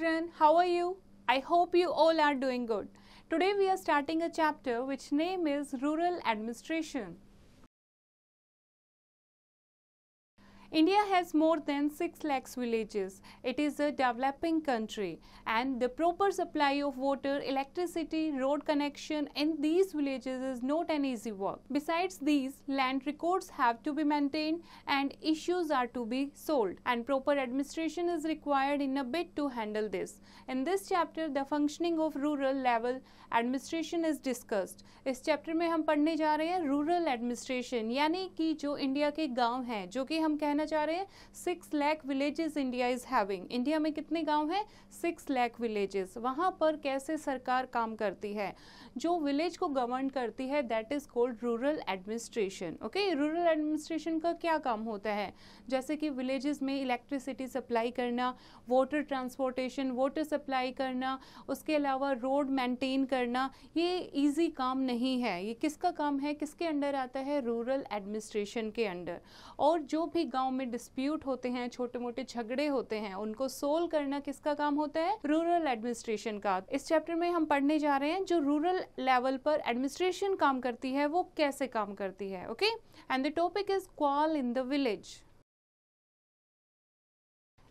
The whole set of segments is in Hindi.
children, how are you? I hope you all are doing good. Today we are starting a chapter which name is Rural Administration. India has more than 6 lakhs villages. It is a developing country and the proper supply of water, electricity, road connection in these villages is not an easy work. Besides these, land records have to be maintained and issues are to be solved and proper administration is required in a bid to handle this. In this chapter, the functioning of rural level administration is discussed. In this chapter, we are going to हैं रूरल एडमिनिस्ट्रेशन यानी कि जो इंडिया के गांव हैं जो कि हम कहना चाह रहे हैं six lakh villages India is having India में कितने गांव हैं सिक्स लैख विलेजेस वहां पर कैसे सरकार काम करती है जो विलेज को गवर्न करती है that is called rural administration okay rural administration का क्या काम होता है जैसे कि विलेजेस में इलेक्ट्रिसिटी सप्लाई करना वाटर ट्रांसपोर्टेशन वाटर सप्लाई करना उसके अलावा रोड मेंटेन करना ये इजी काम नहीं है ये किसका काम है किसके अंडर आता है रूरल एडमिनिस्ट्रेशन के अंडर और जो भी गांव गांव में डिस्प्यूट होते हैं छोटे मोटे झगड़े होते हैं उनको सोल्व करना किसका काम होता है रूरल एडमिनिस्ट्रेशन का इस चैप्टर में हम पढ़ने जा रहे हैं जो रूरल लेवल पर एडमिनिस्ट्रेशन काम करती है वो कैसे काम करती है okay and the topic is quarrel in the village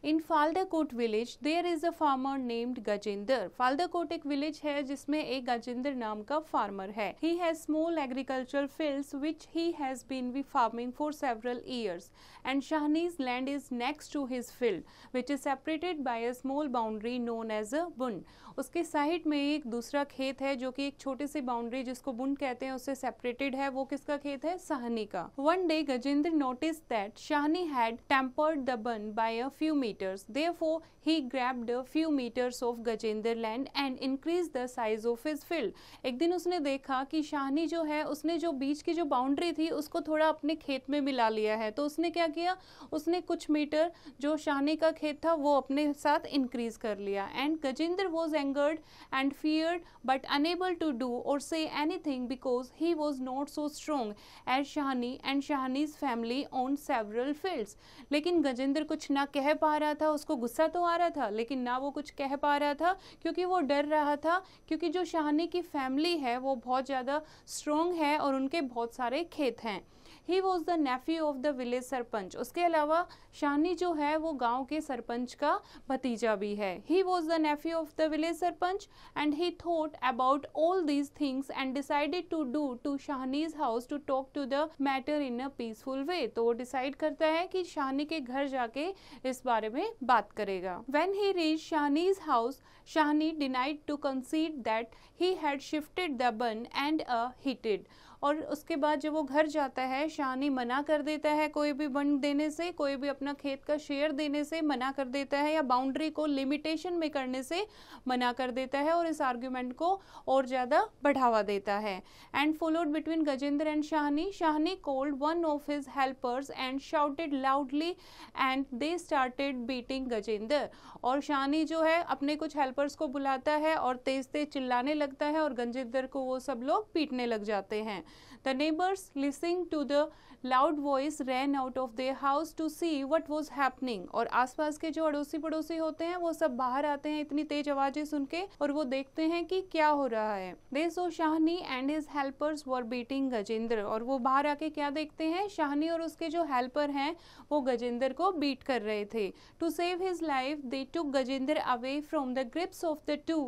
in Faldakot village there is a farmer named Gajendra Faldakot एक विलेज है जिसमें एक गजेंद्र नाम का फार्मर है he has small agricultural fields which he has been we farming for several years and Shahani's land is next to his field which is separated by a small boundary known as a bun. उसके साइड में एक दूसरा खेत है जो कि एक छोटे से बाउंड्री जिसको बुंड कहते हैं उससे सेपरेटेड है वो किसका खेत है साहनी का one day Gajendra notice that Shahni had tampered the bund by a few metres therefore he grabbed a few metres of Gajendra land and increase the size of his field एक दिन उसने देखा कि शाहनी जो है उसने जो बीच की जो बाउंड्री थी उसको थोड़ा अपने खेत में मिला लिया है तो उसने क्या किया किया उसने कुछ मीटर जो शाने का खेत था वो अपने साथ इंक्रीज कर लिया and Gajendra was angered and feared but unable to do or say anything because he was not so strong as Shahni and Shahni's family on several fields लेकिन गजेंद्र कुछ ना कह पा रहा था उसको गुस्सा तो आ रहा था लेकिन ना वो कुछ कह पा रहा था क्योंकि वो डर रहा था क्योंकि जो शाहनी की फैमिली है वो बहुत ज़्यादा स्ट्रोंग है और उनके बहुत सारे खेत हैं he was the nephew of the village sarpanch sarpanch उसके अलावा शानी जो है वो गांव के सरपंच का भतीजा भी है he was the nephew of the village sarpanch and he thought about all these things and decided to do to Shahni's house to talk to the matter in a peaceful way तो वो डिसाइड करता है कि शानी के घर जाके इस बारे में बात करेगा when he reach Shahni's house Shahni denied to concede that he had shifted the bund and a heated और उसके बाद जब वो घर जाता है शानी मना कर देता है कोई भी बंड देने से कोई भी अपना खेत का शेयर देने से मना कर देता है या बाउंड्री को लिमिटेशन में करने से मना कर देता है और इस आर्ग्यूमेंट को और ज़्यादा बढ़ावा देता है and followed between Gajendra and Shahni Shahni called one of his helpers and shouted loudly and they started beating Gajendra और शाहनी जो है अपने कुछ हेल्पर्स को बुलाता है और तेज तेज चिल्लाने लगता है और गजेंद्र को वो सब लोग पीटने लग जाते हैं The neighbors, listening to the loud voice, ran out of their house to see what was happening. और आसपास के जो अड़ोसी पड़ोसी होते हैं वो सब बाहर आते हैं इतनी तेज आवाजें सुन के और वो देखते हैं कि क्या हो रहा है they saw Shahni and his helpers were beating Gajendra और वो बाहर आके क्या देखते हैं शाहनी और उसके जो हेल्पर हैं वो गजेंद्र को बीट कर रहे थे to save his life they took Gajendra away from the grips of the two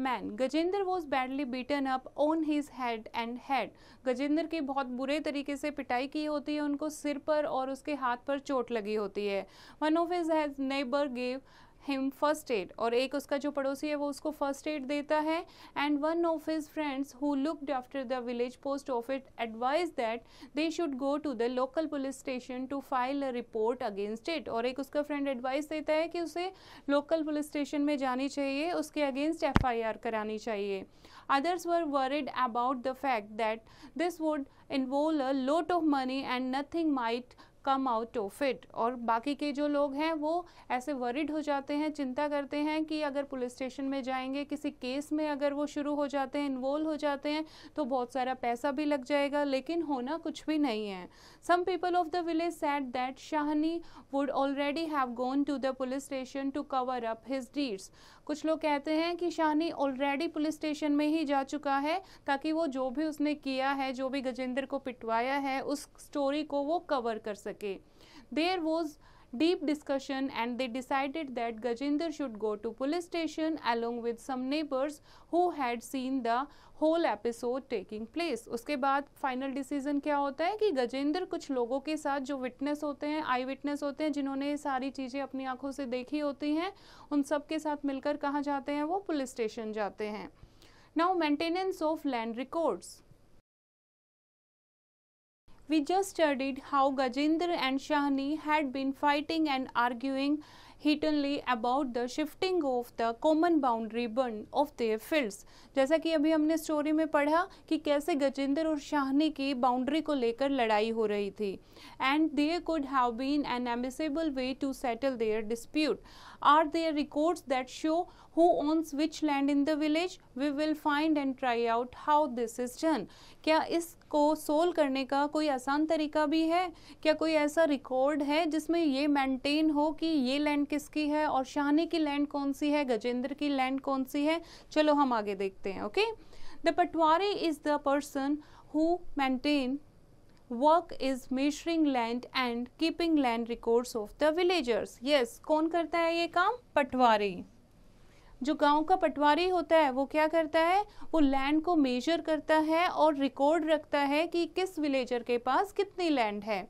man Gajendra was badly beaten up on his head and head Gajendra की बहुत बुरे तरीके से पिटाई की होती है उनको सिर पर और उसके हाथ पर चोट लगी होती है one of his neighbour gave him first aid और एक उसका जो पड़ोसी है वो उसको फर्स्ट एड देता है and one of his friends who looked after the village post office advise that they should go to the local police station to file a report against it और एक उसका फ्रेंड एडवाइस देता है कि उसे लोकल पुलिस स्टेशन में जानी चाहिए उसके अगेंस्ट एफ करानी चाहिए others were worried about the fact that this would involve a lot of money and nothing might come out of it और बाकी के जो लोग हैं वो ऐसे वरिड हो जाते हैं चिंता करते हैं कि अगर पुलिस स्टेशन में जाएंगे किसी केस में अगर वो शुरू हो जाते हैं इन्वॉल्व हो जाते हैं तो बहुत सारा पैसा भी लग जाएगा लेकिन होना कुछ भी नहीं है some people of the village said that Shahni would already have gone to the police station to cover up his deeds कुछ लोग कहते हैं कि शानी ऑलरेडी पुलिस स्टेशन में ही जा चुका है ताकि वो जो भी उसने किया है जो भी गजेंद्र को पिटवाया है उस स्टोरी को वो कवर कर सके there was deep discussion and they decided that Gajendra should go to police station along with some neighbors who had seen the whole episode taking place उसके बाद फाइनल डिसीजन क्या होता है कि गजेंद्र कुछ लोगों के साथ जो विटनेस होते हैं आई विटनेस होते हैं जिन्होंने ये सारी चीज़ें अपनी आंखों से देखी होती हैं उन सब के साथ मिलकर कहाँ जाते हैं वो पुलिस स्टेशन जाते हैं now maintenance of land records we just studied how Gajendra and Shahni had been fighting and arguing heatedly about the shifting of the common boundary bund of their fields जैसा कि अभी हमने स्टोरी में पढ़ा कि कैसे गजेंद्र और शाहनी की बाउंड्री को लेकर लड़ाई हो रही थी and there could have been an amicable way to settle their dispute are there records that show who owns which land in the village we will find and try out how this is done क्या इस को सोल्व करने का कोई आसान तरीका भी है क्या कोई ऐसा रिकॉर्ड है जिसमें ये मेंटेन हो कि ये लैंड किसकी है और शाहनी की लैंड कौन सी है गजेंद्र की लैंड कौन सी है चलो हम आगे देखते हैं okay the patwari is the person who maintain work is measuring land and keeping land records of the villagers yes कौन करता है ये काम पटवारी जो गांव का पटवारी होता है वो क्या करता है वो लैंड को मेजर करता है और रिकॉर्ड रखता है कि किस विलेजर के पास कितनी लैंड है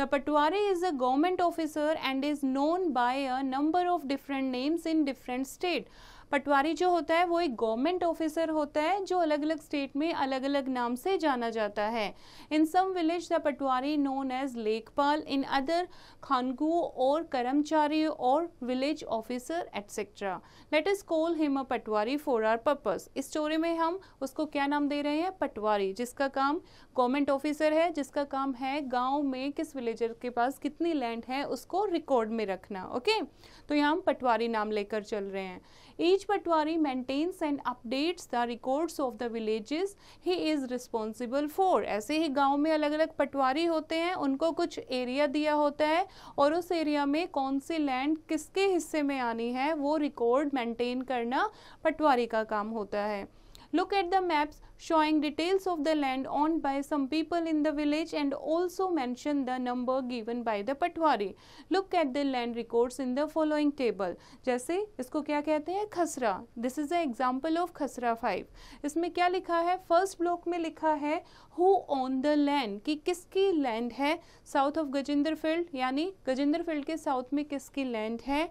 the patwari is a government officer and is known by a number of different names in different state patwari जो होता है वो एक गवर्नमेंट ऑफिसर होता है जो अलग अलग स्टेट में अलग अलग नाम से जाना जाता है in some village the patwari known as lekhpal in other खानगु और कर्मचारी और village officer etcetera let us call him a patwari for our purpose इस स्टोरी में हम उसको क्या नाम दे रहे हैं पटवारी जिसका काम गवर्नमेंट ऑफिसर है जिसका काम है गांव में किस विलेजर के पास कितनी लैंड है उसको रिकॉर्ड में रखना ओके तो यहाँ हम पटवारी नाम लेकर चल रहे हैं Each patwari maintains and updates the records of the villages he is responsible for. ऐसे ही गांव में अलग अलग पटवारी होते हैं उनको कुछ एरिया दिया होता है और उस एरिया में कौन सी लैंड किसके हिस्से में आनी है वो रिकॉर्ड मेंटेन करना पटवारी का काम होता है look at the maps showing details of the land owned by some people in the village and also mention the number given by the patwari Look at the land records in the following table. जैसे इसको क्या कहते हैं khasra this is an example of khasra five इसमें क्या लिखा है फर्स्ट ब्लॉक में लिखा है हु ऑन द लैंड कि किसकी लैंड है साउथ ऑफ गजेंद्र फील्ड यानी गजेंद्र फील्ड के साउथ में किसकी लैंड है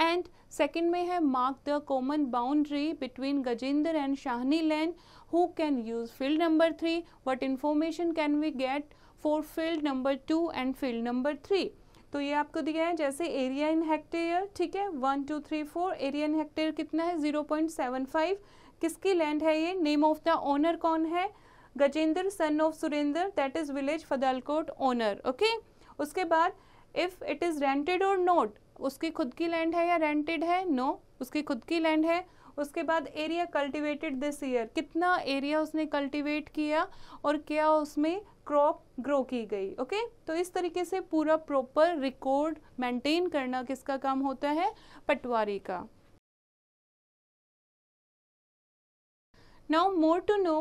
एंड सेकेंड में है mark the common boundary between Gajendra and Shahni land who can use field number 3 what information can we get for field number 2 and field number 3 तो ये आपको दिया है जैसे एरिया इन हेक्टेयर ठीक है one two three four area in hectare कितना है जीरो पॉइंट सेवन फाइव किसकी लैंड है ये नेम ऑफ द ओनर कौन है Gajendra son of Surendra that is village Fadalkot owner okay उसके बाद इफ़ इट इज़ रेंटेड और नोट उसकी खुद की लैंड है या रेंटेड है नो no, उसकी खुद की लैंड है उसके बाद एरिया कल्टिवेटेड दिस ईयर कितना एरिया उसने कल्टिवेट किया और क्या उसमें क्रॉप ग्रो की गई ओके okay? तो इस तरीके से पूरा प्रॉपर रिकॉर्ड मेंटेन करना किसका काम होता है पटवारी का now more to know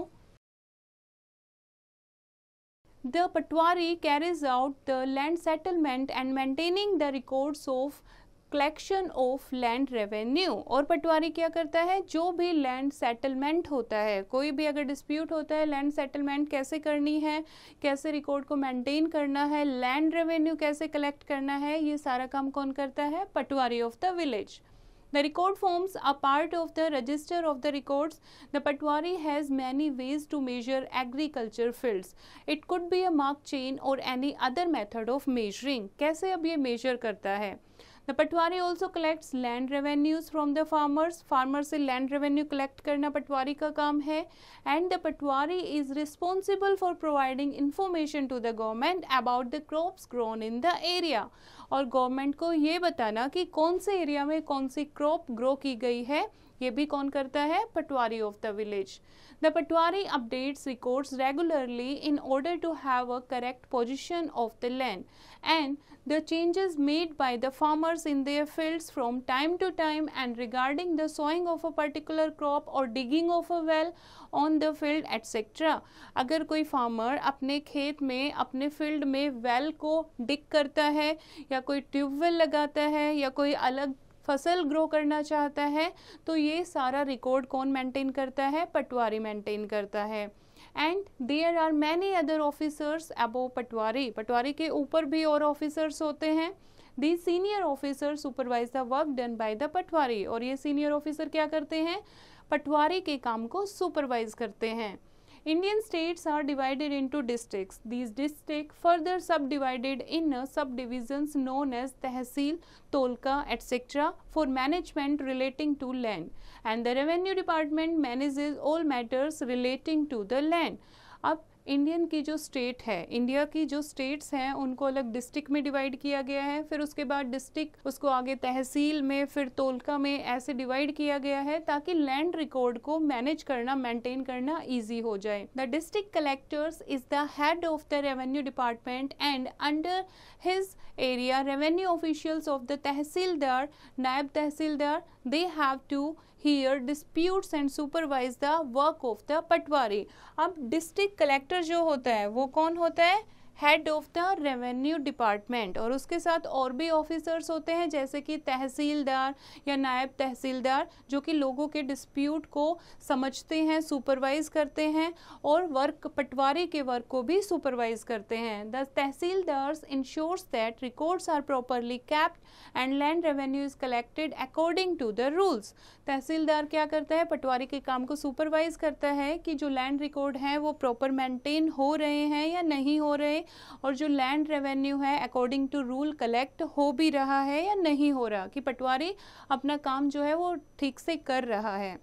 the patwari carries out the land settlement and maintaining the records of collection of land revenue और पटवारी क्या करता है जो भी लैंड सेटलमेंट होता है कोई भी अगर डिस्प्यूट होता है लैंड सेटलमेंट कैसे करनी है कैसे रिकॉर्ड को मेंटेन करना है लैंड रेवेन्यू कैसे कलेक्ट करना है ये सारा काम कौन करता है patwari of the village The record forms are part of the register of the records. The patwari has many ways to measure agriculture fields. It could be a mark chain or any other method of measuring. कैसे अब ये measure करता है the patwari also collects land revenues from the farmers farmer से लैंड रेवेन्यू कलेक्ट करना पटवारी का काम है and the patwari is responsible for providing information to the government about the crops grown in the area और गवर्नमेंट को ये बताना कि कौन से एरिया में कौन सी क्रॉप ग्रो की गई है ये भी कौन करता है patwari of the village the patwari updates records regularly in order to have a correct position of the land and the changes made by the farmers in their fields from time to time and regarding the sowing of a particular crop और digging of a well on the field etcetera अगर कोई फार्मर अपने खेत में अपने फील्ड में well को डिग करता है या कोई ट्यूबवेल लगाता है या कोई अलग फसल ग्रो करना चाहता है तो ये सारा रिकॉर्ड कौन मेंटेन करता है पटवारी मेंटेन करता है and there are many other officers above patwari patwari के ऊपर भी और ऑफिसर्स होते हैं the senior officer supervise the work done by the patwari और ये सीनियर ऑफिसर क्या करते हैं पटवारी के काम को सुपरवाइज करते हैं Indian states are divided into districts. These districts further subdivided in subdivisions known as tehsil, tolka, etc. for management relating to land. And the revenue department manages all matters relating to the land. Up Indian की जो स्टेट है इंडिया की जो स्टेट्स हैं उनको अलग डिस्ट्रिक्ट में डिवाइड किया गया है फिर उसके बाद डिस्ट्रिक्ट उसको आगे तहसील में फिर तोलका में ऐसे डिवाइड किया गया है ताकि लैंड रिकॉर्ड को मैनेज करना मेंटेन करना ईजी हो जाए the district collectors is the head of the revenue department and under his area revenue officials of the tehsildar naib tehsildar they have to here disputes and supervise the work of the patwari अब डिस्ट्रिक्ट कलेक्टर जो होता है वो कौन होता है head of the revenue department और उसके साथ और भी ऑफिसर्स होते हैं जैसे कि तहसीलदार या नायब तहसीलदार जो कि लोगों के डिस्प्यूट को समझते हैं सुपरवाइज करते हैं और वर्क पटवारी के वर्क को भी सुपरवाइज करते हैं the tehsildars ensures that records are properly kept and land revenue is collected according to the rules tehsildar क्या करता है पटवारी के काम को सुपरवाइज करता है कि जो लैंड रिकॉर्ड है वो प्रॉपर मेंटेन हो रहे हैं या नहीं हो रहे और जो लैंड रेवेन्यू है अकॉर्डिंग टू रूल कलेक्ट हो भी रहा है या नहीं हो रहा कि पटवारी अपना काम जो है वो ठीक से कर रहा है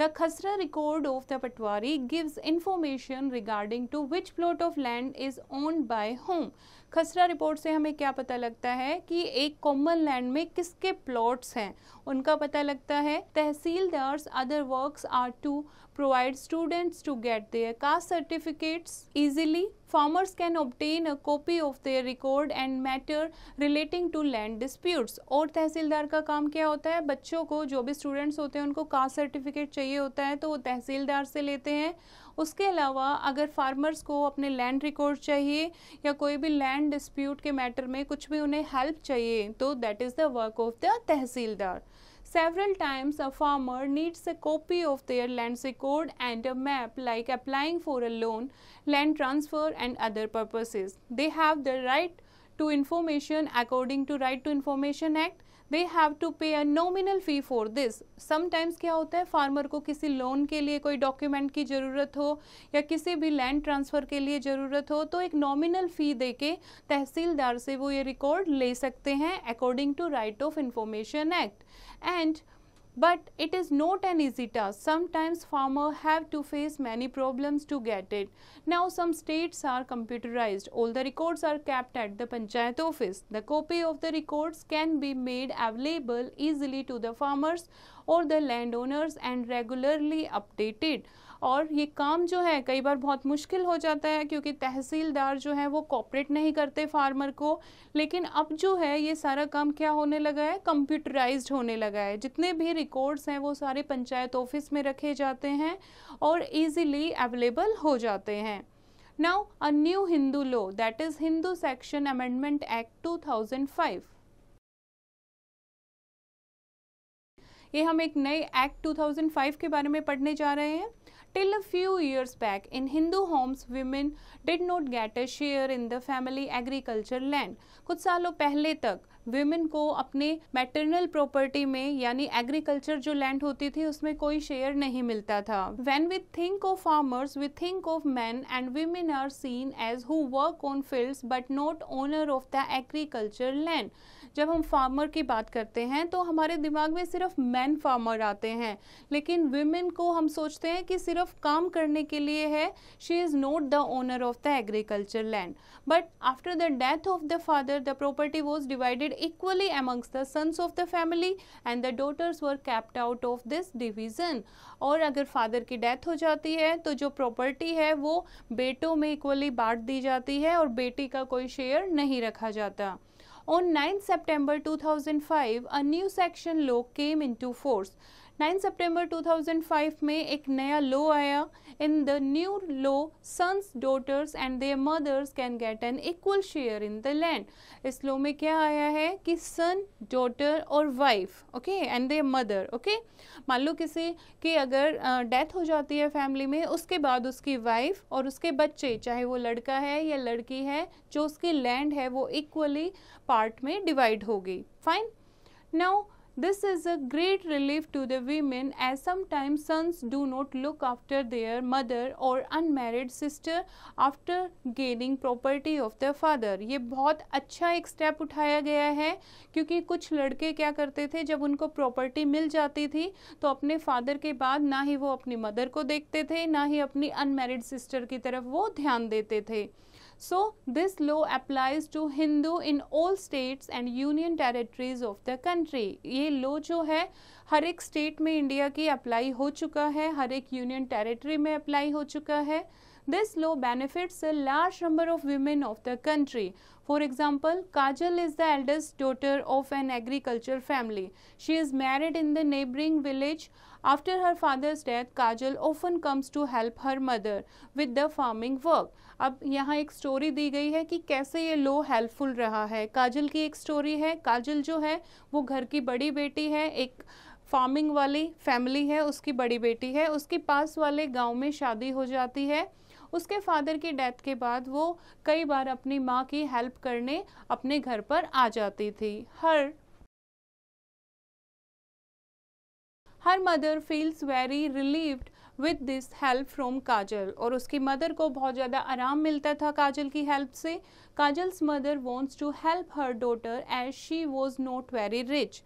the khasra record of the patwari gives information regarding to which plot of land is owned by whom khasra report से हमें क्या पता लगता है कि एक कॉमन लैंड में किसके प्लॉट्स हैं उनका पता लगता है tehsildars other works are to provide students to get their caste certificates easily. Farmers can obtain a copy of their record and matter relating to land disputes. और तहसीलदार का काम क्या होता है बच्चों को जो भी स्टूडेंट्स होते हैं उनको कास्ट सर्टिफिकेट चाहिए होता है तो वो तहसीलदार से लेते हैं उसके अलावा अगर फार्मर्स को अपने लैंड रिकॉर्ड चाहिए या कोई भी लैंड डिस्प्यूट के मैटर में कुछ भी उन्हें हेल्प चाहिए तो that is the work of the tehsildar Several times a farmer needs a copy of their land record and a map like applying for a loan, land transfer and other purposes. They have the right to information according to Right to Information Act they have to pay a nominal fee for this sometimes क्या होता है फार्मर को किसी लोन के लिए कोई डॉक्यूमेंट की ज़रूरत हो या किसी भी लैंड ट्रांसफ़र के लिए ज़रूरत हो तो एक नॉमिनल फ़ी दे के तहसीलदार से वो ये रिकॉर्ड ले सकते हैं according to Right of Information Act and But it is not an easy task. Sometimes farmers have to face many problems to get it. Now some states are computerized. All the records are kept at the panchayat office. The copy of the records can be made available easily to the farmers or the landowners and regularly updated. और ये काम जो है कई बार बहुत मुश्किल हो जाता है क्योंकि तहसीलदार जो है वो कॉपरेट नहीं करते फार्मर को लेकिन अब जो है ये सारा काम क्या होने लगा है कंप्यूटराइज होने लगा है जितने भी रिकॉर्ड्स हैं वो सारे पंचायत ऑफिस में रखे जाते हैं और ईजिली अवेलेबल हो जाते हैं now a new Hindu law that is Hindu section amendment act 2005 ये हम एक नए एक्ट 2005 के बारे में पढ़ने जा रहे हैं Till a few years back, in Hindu homes, women did not get a share in the family agriculture land. कुछ सालों पहले तक वेमेन को अपने मैटरनल प्रॉपर्टी में यानी एग्रीकल्चर जो लैंड होती थी उसमें कोई शेयर नहीं मिलता था when we think of farmers we think of man and women are seen as who work on fields but not owner of the agriculture land जब हम फार्मर की बात करते हैं तो हमारे दिमाग में सिर्फ मैन फार्मर आते हैं लेकिन वीमेन को हम सोचते हैं कि सिर्फ काम करने के लिए है she is not the owner of the agriculture land but after the death of the father the property was divided equally amongst the sons of the family and the daughters were kept out of this division और अगर फादर की डेथ हो जाती है तो जो प्रॉपर्टी है वो बेटों में इक्वली बांट दी जाती है और बेटी का कोई शेयर नहीं रखा जाता On 9 September 2005, a new section law came into force. 9 सितंबर 2005 में एक नया लॉ आया in the new law sons daughters and their mothers can get an equal share in the land इस लॉ में क्या आया है कि सन डॉटर और wife okay and their mother okay मान लो किसी की अगर डेथ uh, हो जाती है फैमिली में उसके बाद उसकी वाइफ और उसके बच्चे चाहे वो लड़का है या लड़की है जो उसकी लैंड है वो इक्वली पार्ट में डिवाइड होगी fine now This is a great relief to the women as sometimes sons do not look after their mother or unmarried sister after gaining property of their father. ye bahut acha ek step uthaya gaya hai kyunki kuch ladke kya karte the jab unko property mil jati thi to apne father ke baad na hi wo apni mother ko dekhte the na hi apni unmarried sister ki taraf wo dhyan dete the So, this law applies to Hindu in all states and union territories of the country. ये law जो है हर एक state में India की apply हो चुका है हर एक union territory में apply हो चुका है This law benefits a large number of women of the country. For example, Kajal is the eldest daughter of an agricultural family. She is married in the neighboring village. After her father's death, Kajal often comes to help her mother with the farming work. अब यहाँ एक स्टोरी दी गई है कि कैसे ये लो हेल्पफुल रहा है काजल की एक स्टोरी है काजल जो है वो घर की बड़ी बेटी है एक फार्मिंग वाली फैमिली है उसकी बड़ी बेटी है उसके पास वाले गांव में शादी हो जाती है उसके फादर की डेथ के बाद वो कई बार अपनी माँ की हेल्प करने अपने घर पर आ जाती थी her her mother feels very relieved with this help from Kajal और उसकी मदर को बहुत ज़्यादा आराम मिलता था काजल की हेल्प से Kajal's mother wants to help her daughter as she was not very rich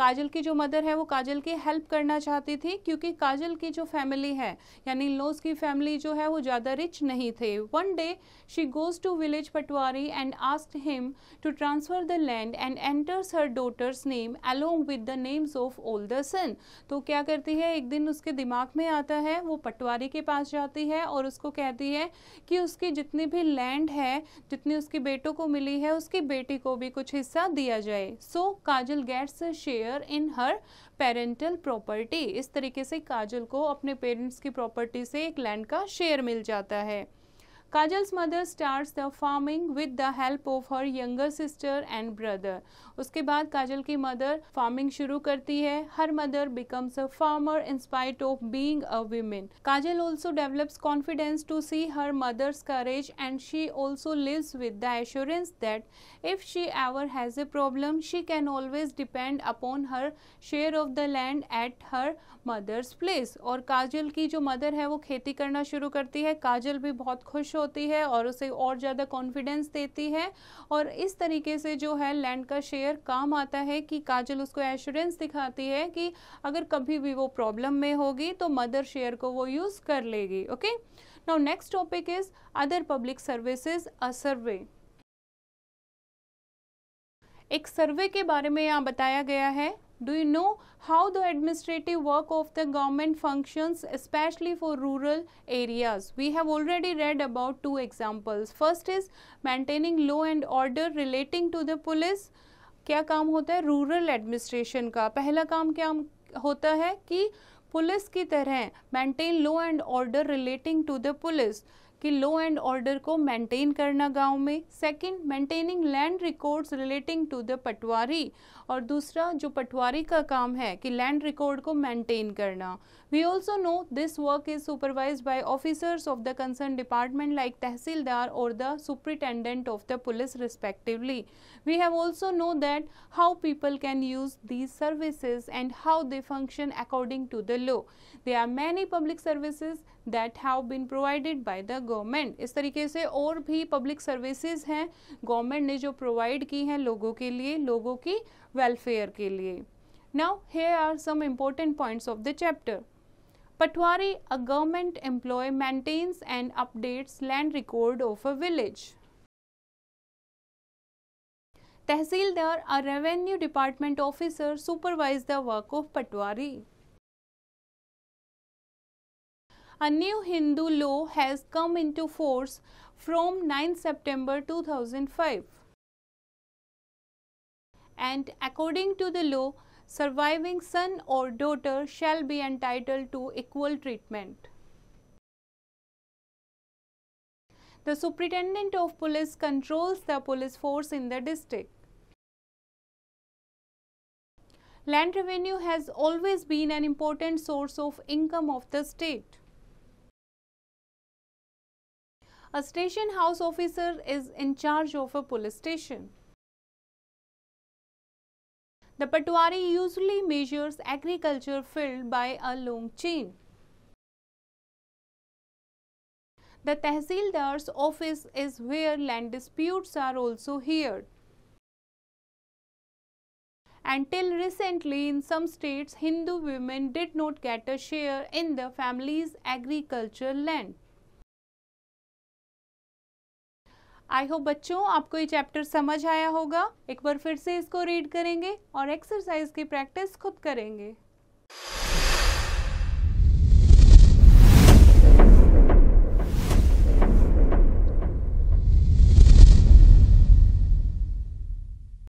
Kajal की जो मदर है वो काजल की हेल्प करना चाहती थी क्योंकि काजल की जो फैमिली है यानी लोस की फैमिली जो है वो ज़्यादा रिच नहीं थे one day she goes to village patwari and asked him to transfer the land and enters her daughters name along with the names of all the son तो क्या करती है एक दिन उसके दिमाग में आता है वो पटवारी के पास जाती है और उसको कहती है कि उसकी जितनी भी लैंड है जितनी उसके बेटों को मिली है उसकी बेटी को भी कुछ हिस्सा दिया जाए so so, Kajal gets share share in her parental property इस तरीके से काजल को अपने पेरेंट्स की प्रॉपर्टी से एक लैंड का शेयर मिल जाता है Kajal's mother starts the farming with the help of her younger sister and brother उसके बाद काजल की मदर फार्मिंग शुरू करती है her mother becomes a farmer in spite of being a women Kajal also develops confidence to see her mothers courage and she also lives with the assurance that if she ever has a problem she can always depend upon her share of the land at her mothers place और काजल की जो मदर है वो खेती करना शुरू करती है काजल भी बहुत खुश होती है और उसे और ज़्यादा कॉन्फिडेंस देती है और इस तरीके से जो है लैंड का शेयर काम आता है कि काजल उसको एश्योरेंस दिखाती है कि अगर कभी भी वो प्रॉब्लम में होगी तो मदर शेयर को वो यूज़ कर लेगी okay now next topic is other public services a survey एक सर्वे के बारे में यहाँ बताया गया है do you know how the administrative work of the government functions especially for rural areas we have already read about two examples first is maintaining law and order relating to the police क्या काम होता है रूरल एडमिनिस्ट्रेशन का पहला काम क्या होता है कि पुलिस की तरह maintain law and order relating to the police कि लॉ एंड ऑर्डर को मेंटेन करना गांव में second maintaining land records relating to the patwari और दूसरा जो पटवारी का काम है कि लैंड रिकॉर्ड को मेंटेन करना we also know this work is supervise by officers of the concern department like tehsildar और the superintendent of the police respectively we have also know that how people can use these services and how they function according to the law they are many public services that have been provided by the government इस तरीके से और भी पब्लिक सर्विसेज हैं गवर्नमेंट ने जो प्रोवाइड की हैं लोगों के लिए लोगों की वेलफेयर के लिए now here are some important points of the chapter patwari a government employ maintains and updates land record of a village tehsildar a revenue department officer supervise the work of patwari A new Hindu law has come into force from 9 September and according to the law, surviving son or daughter shall be entitled to equal treatment. The superintendent of police controls the police force in the district. Land revenue has always been an important source of income of the state. A station house officer is in charge of a police station. The patwari usually measures agriculture field by a long chain. The Tehsildar's office is where land disputes are also heard. Until recently, in some states, Hindu women did not get a share in the family's agricultural land. I hope बच्चों आपको ये चैप्टर समझ आया होगा एक बार फिर से इसको रीड करेंगे और एक्सरसाइज की प्रैक्टिस खुद करेंगे